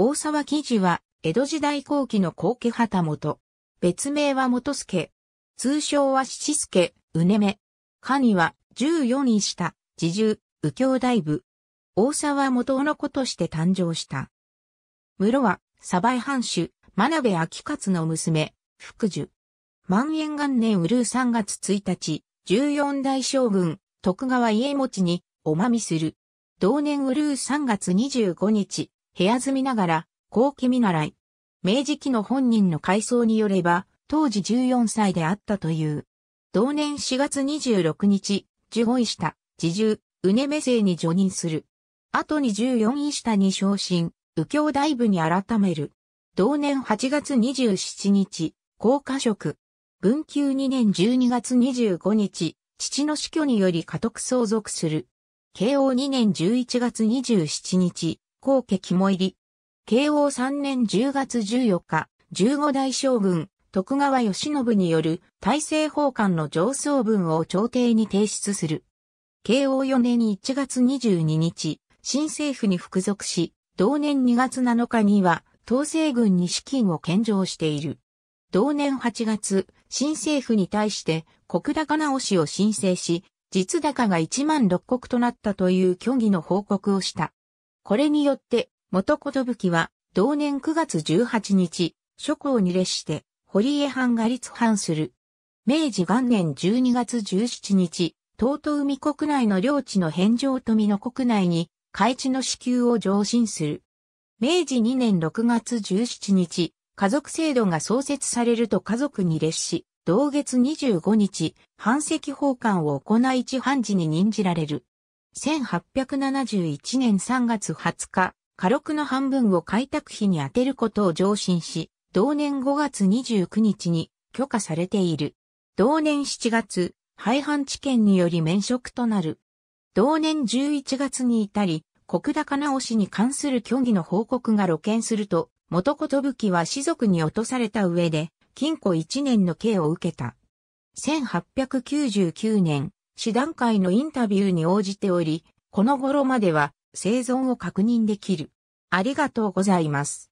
大沢喜治は、江戸時代後期の後期旗本。別名は元助。通称は七助、うねめ。かには、十四位下、自重、右京大部。大沢元の子として誕生した。室は、鯖江藩主、真鍋昭勝の娘、福寿。万円元年うるう3月1日、十四代将軍、徳川家持に、おまみする。同年うるう3月25日、部屋住みながら、後期見習い。明治期の本人の回想によれば、当時14歳であったという。同年4月26日、15位下、自重、うねめ生に除任する。後に14位下に昇進、右京大部に改める。同年8月27日、高華職。文久2年12月25日、父の死去により家督相続する。慶応2年11月27日、後家肝入り。慶応3年10月14日、15代将軍、徳川義信による大政奉還の上層文を朝廷に提出する。慶応4年1月22日、新政府に服属し、同年2月7日には、東西軍に資金を献上している。同年8月、新政府に対して国高直しを申請し、実高が1万6国となったという虚偽の報告をした。これによって、元寿は、同年9月18日、諸侯に列して、堀江藩が立藩する。明治元年12月17日、東都海国内の領地の返上富の国内に、開地の支給を上申する。明治2年6月17日、家族制度が創設されると家族に列し、同月25日、藩籍奉還を行い一藩時に任じられる。1871年3月20日、過禄の半分を開拓費に充てることを上申し、同年5月29日に許可されている。同年7月、廃藩置県により免職となる。同年11月に至り、国高直しに関する虚偽の報告が露見すると、元武器は士族に落とされた上で、禁錮1年の刑を受けた。1899年、師団会のインタビューに応じており、この頃までは生存を確認できる。ありがとうございます。